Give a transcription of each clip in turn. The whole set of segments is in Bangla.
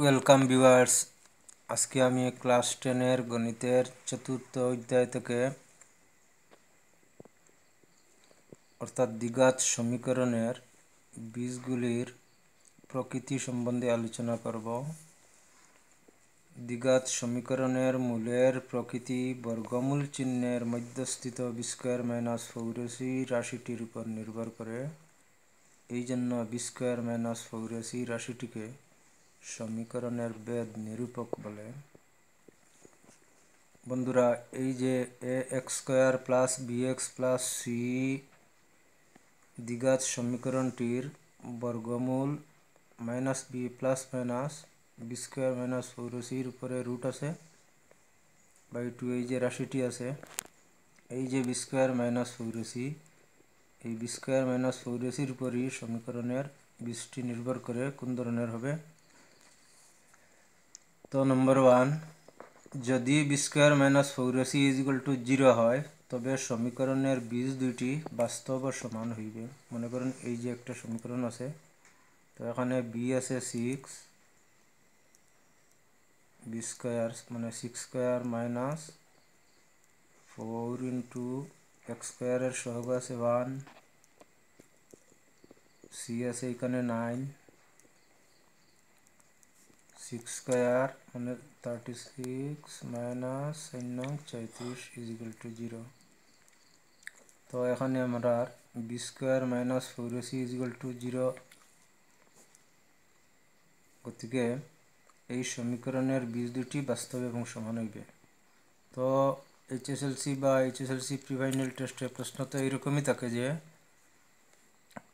ওয়েলকাম ভিউয়ার্স আজকে আমি ক্লাস টেনের গণিতের চতুর্থ অধ্যায় থেকে অর্থাৎ দ্বিঘাত সমীকরণের বীজগুলির প্রকৃতি সম্বন্ধে আলোচনা করব দ্বিঘাত সমীকরণের মূলের প্রকৃতি বর্গমূল চিহ্নের মধ্যস্থিত বিস্কয়ার মাইনাস ফৌরসি রাশিটির উপর নির্ভর করে এই জন্য বিস্কয়ার মাইনাস ফৌরসি রাশিটিকে সমীকরণের বেদ নিরূপক বলে বন্ধুরা এই যে A X square plus B X plus C দ্বিঘাত সমীকরণটির বর্গমূল minus B plus minus B square minus ফৌরসির উপরে রুট আছে বাই টু এই যে রাশিটি আছে এই যে বি স্কোয়ার মাইনাস ফৌরসি এই বি স্কোয়ার মাইনাস ফৌরসির উপরই সমীকরণের বীজটি নির্ভর করে কোন ধরনের হবে তো নাম্বার 1 যদি b স্কয়ার - 4ac = 0 হয় তবে সমীকরণের বীজ দুটি বাস্তব ও সমান হইবে মনে করুন এই যে একটা সমীকরণ আছে তো এখানে b আছে 6 b স্কয়ার মানে 6 স্কয়ার - 4 * x স্কয়ার এর সহগ আছে 1 c আছে এখানে 9 সিক্স স্কোয়ার মানে থার্টি সিক্স মাইনাস শূন্য চৌত্রিশ ইজিক্যাল টু জিরো তো এখানে আমরা B square minus four AC is equal to zero গতিকে এই সমীকরণের বীজ দুটি বাস্তব এবং সমান হইবে তো এইচএসএলসি বা এইচএসএলসি প্রিভাইনাল টেস্টের প্রশ্ন তো এইরকমই থাকে যে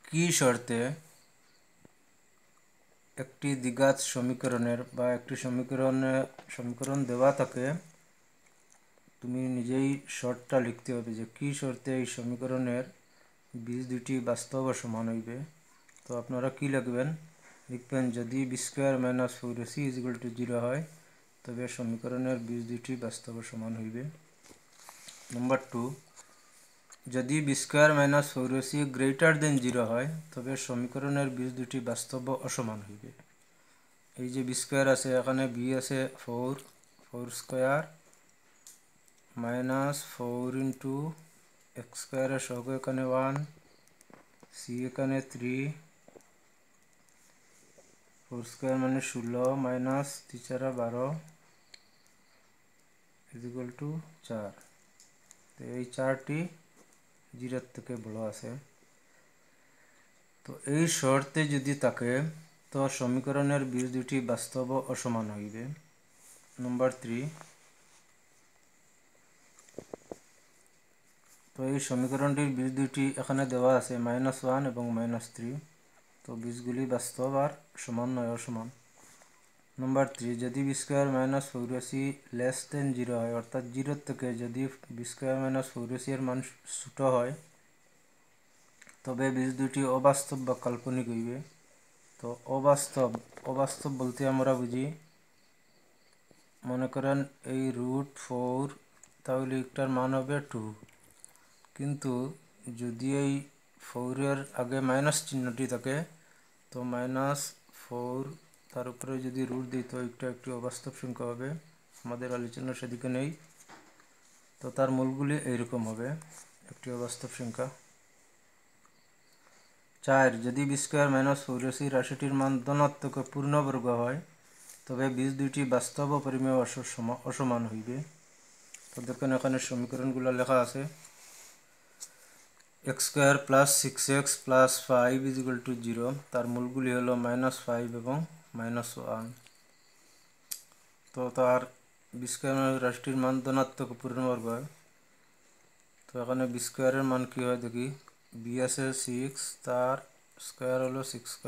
কী শর্তে একটি দ্বিঘাত সমীকরণের বা একটি সমীকরণে সমীকরণ দেওয়া থাকে তুমি নিজেই শর্তটা লিখতে হবে যে কী শর্তে এই সমীকরণের বীজ দুটি বাস্তব সমান হইবে তো আপনারা কি লিখবেন লিখবেন যদি B square minus four is equal to zero হয় তবে সমীকরণের বীজ দুটি বাস্তব সমান হইবে নম্বর টু যদি B square minus four AC greater than zero হয় তবে সমীকরণের বীজ দুটি বাস্তব অসমান হইবে এই যে বি স্কোয়ার আছে এখানে বি আছে four four square minus four into X স্কোয়ারের সহ এখানে ওয়ান সি এখানে থ্রি ফোর স্কোয়ার মানে ষোলো মাইনাস তিচারা বারো ইজিকাল টু চার এই চারটি জিরার থেকে বড় আছে তো এই শর্তে যদি থাকে তো সমীকরণের বীজ দুটি বাস্তব অসমান হইবে নম্বর থ্রি তো এই সমীকরণটির বীজ দুটি এখানে দেওয়া আছে মাইনাস ওয়ান এবং মাইনাস থ্রি তো বীজগুলি বাস্তব আর সমান নয় অসমান নম্বর থ্রি যদি বি স্কোয়ার মাইনাস চৌরাশি লেস দেন জিরো হয় অর্থাৎ জিরোর থেকে যদি বি স্কোয়ার মাইনাস চৌরাশি এর মান ছোটো হয় তবে বীজ দুটি অবাস্তব বা কাল্পনিক হইবে তো অবাস্তব অবাস্তব বলতে আমরা বুঝি মনে করেন এই রুট ফোর তাহলে একটার মান হবে টু কিন্তু যদি এই ফোরের আগে মাইনাস চিহ্নটি থাকে তো মাইনাস ফোর তার উপরে যদি রুট দিই তো এটা একটি অবাস্তব সংখ্যা হবে আমাদের আলোচনা সেদিকে নেই তো তার মূলগুলি এইরকম হবে একটি অবাস্তব সংখ্যা চার যদি বি স্কোয়ার মাইনাস চৌরাশি রাশিটির মান ধনাত্মক পূর্ণবর্গ হয় তবে বীজ দুইটি বাস্তব পরিমেয় অসমান হইবে তো দেখুন এখানে সমীকরণগুলো লেখা আছে X square plus six X plus five is equal to zero তার মূলগুলি হলো মাইনাস ফাইভ এবং -1 तो t^2 राष्ट्रीय मानदंडত্বক পূর্ণ বর্গ তো এখানে b^2 এর মান কি হয় দেখি b আছে 6 তার স্কয়ার হলো 6^2 -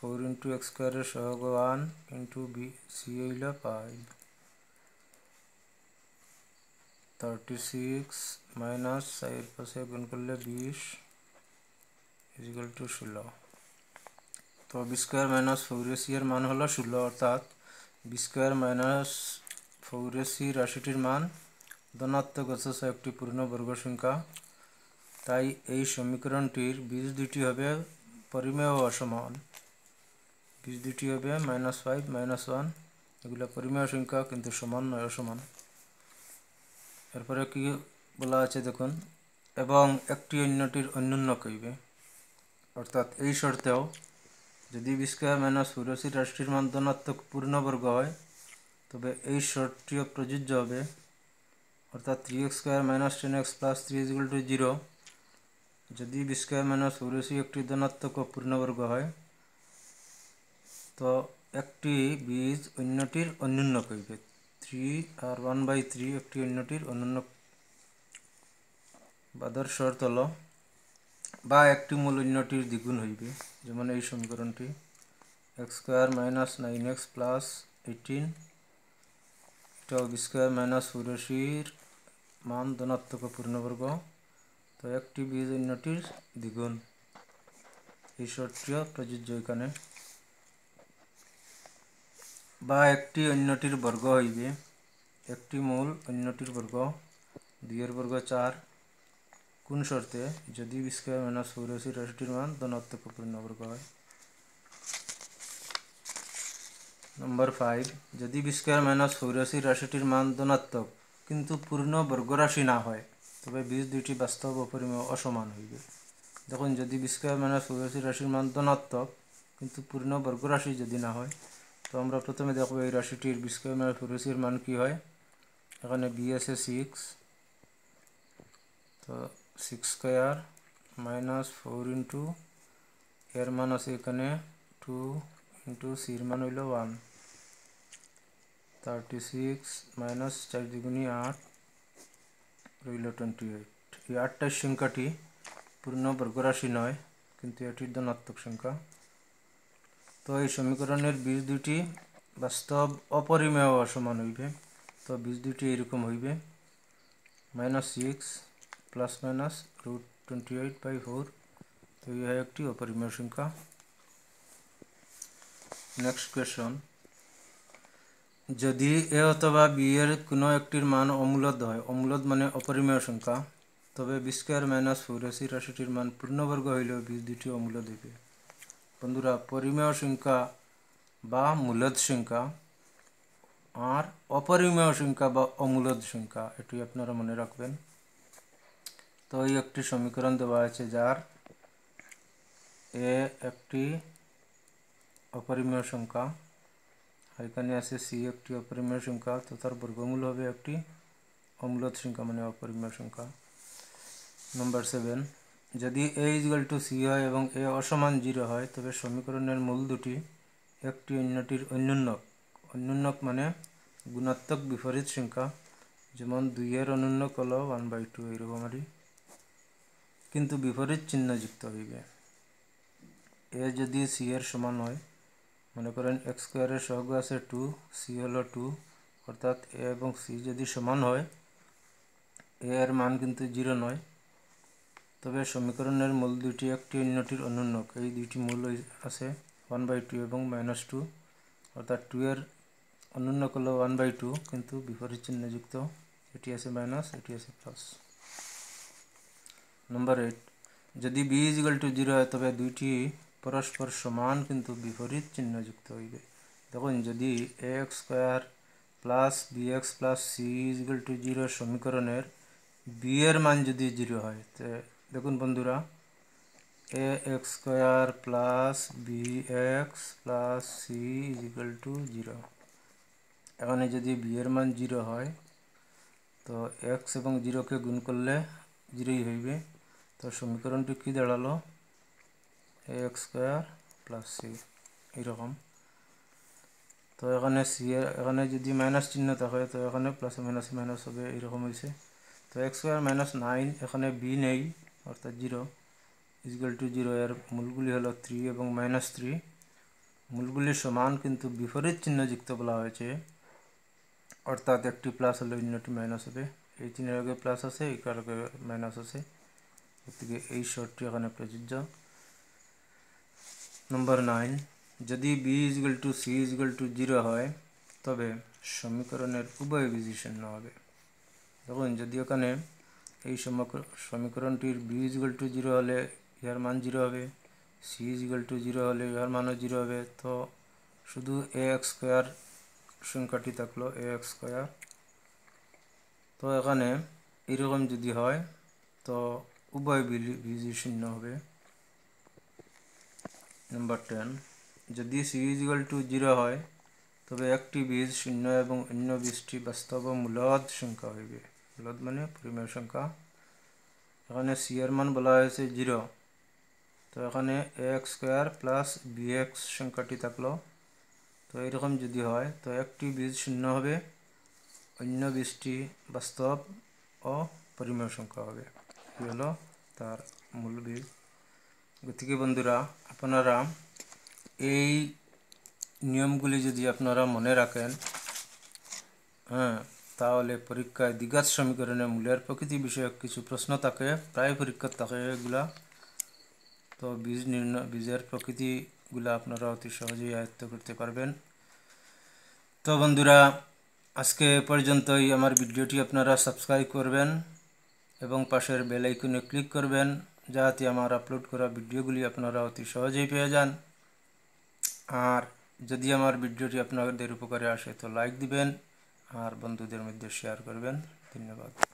4 * x^2 এর সহগ 1 * b c হইলো 5 36 - সাইড পাশে পেন করলে 20 = 0 তো বি স্কোয়ার মাইনাস ফৌরেসিয়ার মান হলো ষোলো অর্থাৎ বি স্কোয়ার মাইনাস ফৌরেসি রাশিটির মান ধনাত্মক হচ্ছে একটি পূর্ণবর্গ সংখ্যা তাই এই সমীকরণটির বীজ দুটি হবে পরিমেয় অসমান বীজ দুটি হবে মাইনাস ফাইভ মাইনাস ওয়ান এগুলো পরিমেয় সংখ্যা কিন্তু সমান নয় অসমান এরপরে কি বলা আছে দেখুন এবং একটি অন্যটির অন্যান্য কইবে অর্থাৎ এই শর্তেও যদি বিস্কয়া মাইনাস ষোলশি রাশির মান ধনাত্মক পূর্ণবর্গ হয় তবে এই শর্তটিও প্রযোজ্য হবে অর্থাৎ three X square minus ten X plus three is to zero যদি বিস্কয়া মাইনাস ষোলশি একটি ধনাত্মক পূর্ণবর্গ হয় তো একটি বীজ অন্যটির অন্যূন্য করবে থ্রি আর ওয়ান বাই থ্রি একটি অন্যটির অন্যূন্য বাদার শর্ত হলো বা একটি মূল অন্যটির দ্বিগুণ হইবে যেমন এই সমীকরণটি X square minus nine X plus eighteen এটা স্কোয়ার মাইনাস উরাশির মান ধনাত্মক পূর্ণবর্গ তো একটি বীজ অন্যটির দ্বিগুণ এই শর্তটিও প্রযোজ্য এখানে বা একটি অন্যটির বর্গ হইবে একটি মূল অন্যটির বর্গ দুইয়ের বর্গ চার কোন শর্তে যদি স্কোয়ার মাইনাস ফোর এসি রাশিটির মান ধনাত্মক পূর্ণবর্গ হয় নম্বর ফাইভ যদি স্কোয়ার মাইনাস ফোর এসি রাশিটির মান ধনাত্মক কিন্তু পূর্ণ রাশি না হয় তবে বীজ দুইটি বাস্তব পরিমাণ অসমান হইবে দেখুন যদি স্কোয়ার মাইনাস ফোর এসি রাশির মান ধনাত্মক কিন্তু পূর্ণ রাশি যদি না হয় তো আমরা প্রথমে দেখব এই রাশিটির স্কোয়ার মাইনাস ফোর এসির মান কী হয় এখানে বি সিক্স তো 6² - 4 * এর মান আছে 2 * এর মান হলো 1 36 - 4 * 2 * 8 হইলো 28 কি 8 টা সংখ্যাটি পূর্ণ বর্গ রাশি নয় কিন্তু এটি দ নত্বক সংখ্যা তো এই সমীকরণের বীজ দুটি বাস্তব অপরিময় হবে তো বীজ দুটি এরকম হইবে -6 प्लस माइनस √28 / 4 तो यह एकटी अपरिमेय संख्या नेक्स्ट क्वेश्चन यदि a अथवा b এর কোন একটির মান অমূলদ হয় অমূলদ মানে অপরিময় সংখ্যা তবে b² - 4ac রাশিটির মান পূর্ণ বর্গ হইলো b দুটি অমূলদ হবে বন্ধুরা परिमेय সংখ্যা বা মূলদ সংখ্যা আর অপরিময় সংখ্যা বা অমূলদ সংখ্যা একটু আপনারা মনে রাখবেন তো এই একটি সমীকরণ দেওয়া আছে যার এ একটি অপরিমেয় সংখ্যা এখানে আছে সি একটি অপরিমেয় সংখ্যা তো তার বর্গমূল হবে একটি অম্লত সংখ্যা মানে অপরিমেয় সংখ্যা নম্বর সেভেন যদি এ ইজগাল টু সি হয় এবং এ অসমান জিরো হয় তবে সমীকরণের মূল দুটি একটি অন্যটির অন্যন্যক অন্যন্যক মানে গুণাত্মক বিপরীত সংখ্যা যেমন দুইয়ের অনন্যক হল ওয়ান বাই টু এইরকম কিন্তু বিপরীত চিহ্ন যুক্ত হইবে এ যদি সি এর সমান হয় মনে করেন এক্স স্কোয়ারের সহগ আছে টু সি হলো টু অর্থাৎ এ এবং সি যদি সমান হয় এ এর মান কিন্তু জিরো নয় তবে সমীকরণের মূল দুইটি একটি অন্যটির অনুন্নক এই দুইটি মূল আছে ওয়ান বাই টু এবং মাইনাস টু অর্থাৎ টু এর অনুন্নক হলো ওয়ান বাই টু কিন্তু বিপরীত চিহ্নযুক্ত এটি আছে মাইনাস এটি আছে প্লাস নম্বর 8 যদি b = 0 হয় তবে দুইটি পরস্পর সমান কিন্তু বিপরীত চিহ্নযুক্ত হইবে দেখো যদি ax² + bx + c = 0 সমীকরণের b এর মান যদি 0 হয় তে দেখুন বন্ধুরা ax² + bx + c = 0 এখানে যদি b এর মান 0 হয় তো x এবং 0 কে গুণ করলে 0ই হইবে তো সমীকরণটি কি দাঁড়ালো A X square plus C এইরকম তো এখানে সি এখানে যদি মাইনাস চিহ্ন থাকে তো এখানে প্লাস মাইনাস মাইনাস হবে এরকম হয়েছে তো এক্স স্কোয়ার মাইনাস নাইন এখানে বি নেই অর্থাৎ জিরো ইজগাল টু জিরো এর মূলগুলি হলো থ্রি এবং মাইনাস থ্রি মূলগুলি সমান কিন্তু বিপরীত চিহ্ন যুক্ত বলা হয়েছে অর্থাৎ একটি প্লাস হলে অন্যটি মাইনাস হবে এই চিহ্নের আগে প্লাস আছে একার আগে মাইনাস আছে গতিকে এই শর্তটি এখানে প্রযোজ্য নম্বর নাইন যদি B is equal to C is equal to zero হয় তবে সমীকরণের উভয় বীজই শূন্য হবে দেখুন যদি ওখানে এই সমীকরণটির বি ইজগুয়াল টু জিরো হলে ইহার মান জিরো হবে সি ইজগুয়াল টু জিরো হলে ইহার মানও জিরো হবে তো শুধু এ এক্স স্কোয়ার সংখ্যাটি থাকলো এ এক্স স্কোয়ার তো এখানে এরকম যদি হয় তো उभय शून्य हो नम्बर टेन जदि C is equal to zero है तब एक बीज शून्य और अन्य बीजटी वास्तव मूलद संख्या हो मूलद मान प्रेम संख्या एखे सी एर मान बला जिरो तो एखे A X square plus B X संख्या थकल तो यह रखम जदि है तो एक बीज शून्य हो अन्य बीजटी वास्तव और परिमेय संख्या हो হলো তার মূল বীজ গতিকে বন্ধুরা আপনারা এই নিয়মগুলি যদি আপনারা মনে রাখেন হ্যাঁ তাহলে পরীক্ষায় দ্বিঘাত সমীকরণে মূলের প্রকৃতি বিষয়ক কিছু প্রশ্ন থাকে প্রায় পরীক্ষার থাকে এগুলা তো বীজ নির্ণয় বীজের প্রকৃতিগুলো আপনারা অতি সহজেই আয়ত্ত করতে পারবেন তো বন্ধুরা আজকে পর্যন্তই আমার ভিডিওটি আপনারা সাবস্ক্রাইব করবেন এবং পাশের বেলাইকনে ক্লিক করবেন যাতে আমার আপলোড করা ভিডিওগুলি আপনারা অতি সহজেই পেয়ে যান আর যদি আমার ভিডিওটি আপনাদের উপকারে আসে তো লাইক দিবেন আর বন্ধুদের মধ্যে শেয়ার করবেন ধন্যবাদ